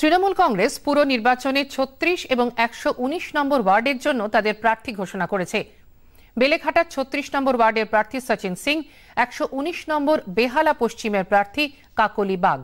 তৃণমূল কংগ্রেস পুরো নির্বাচনে ছত্রিশ এবং একশো নম্বর ওয়ার্ডের জন্য তাদের প্রার্থী ঘোষণা করেছে বেলেঘাটার ছত্রিশ নম্বর ওয়ার্ডের প্রার্থী সচিন সিং একশো নম্বর বেহালা পশ্চিমের প্রার্থী কাকলি বাঘ